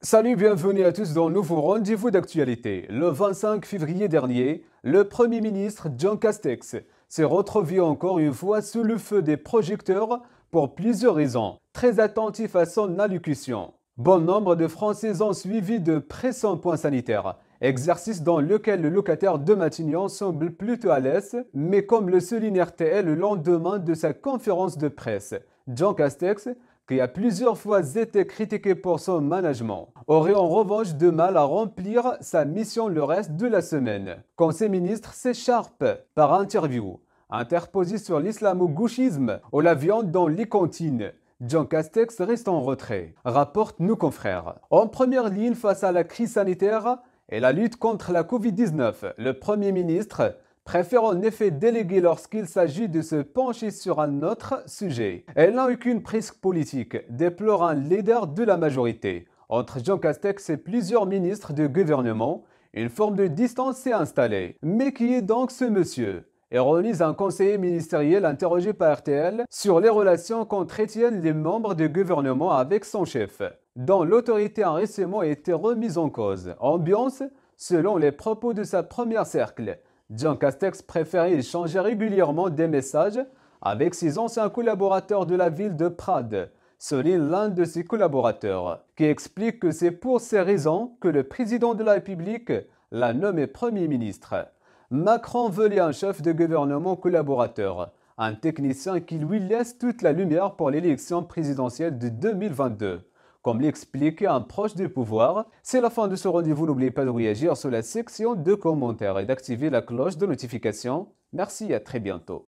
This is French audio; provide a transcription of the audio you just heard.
Salut, bienvenue à tous dans nouveau rendez-vous d'actualité. Le 25 février dernier, le Premier ministre John Castex s'est retrouvé encore une fois sous le feu des projecteurs pour plusieurs raisons, très attentif à son allocution. Bon nombre de Français ont suivi de près son point sanitaire, exercice dans lequel le locataire de Matignon semble plutôt à l'aise, mais comme le souligne RTL le lendemain de sa conférence de presse, John Castex qui a plusieurs fois été critiqué pour son management, aurait en revanche de mal à remplir sa mission le reste de la semaine, quand ses ministres s'écharpent par interview, interposés sur l'islamo-gauchisme ou la viande dans les cantines. Jean Castex reste en retrait, rapporte nos confrères. En première ligne face à la crise sanitaire et la lutte contre la Covid-19, le Premier ministre Préfère en effet déléguer lorsqu'il s'agit de se pencher sur un autre sujet. Elle n'a qu'une prise politique, déplore un leader de la majorité. Entre Jean Castex et plusieurs ministres de gouvernement, une forme de distance s'est installée. Mais qui est donc ce monsieur ironise un conseiller ministériel interrogé par RTL sur les relations qu'entretiennent les membres du gouvernement avec son chef, dont l'autorité a récemment été remise en cause. Ambiance, selon les propos de sa première cercle, Jean Castex préférait échanger régulièrement des messages avec ses anciens collaborateurs de la ville de Prades, selon l'un de ses collaborateurs, qui explique que c'est pour ces raisons que le président de la République l'a nommé Premier ministre. Macron lui un chef de gouvernement collaborateur, un technicien qui lui laisse toute la lumière pour l'élection présidentielle de 2022. Comme l'explique un proche du pouvoir, c'est la fin de ce rendez-vous. N'oubliez pas de réagir sur la section de commentaires et d'activer la cloche de notification. Merci et à très bientôt.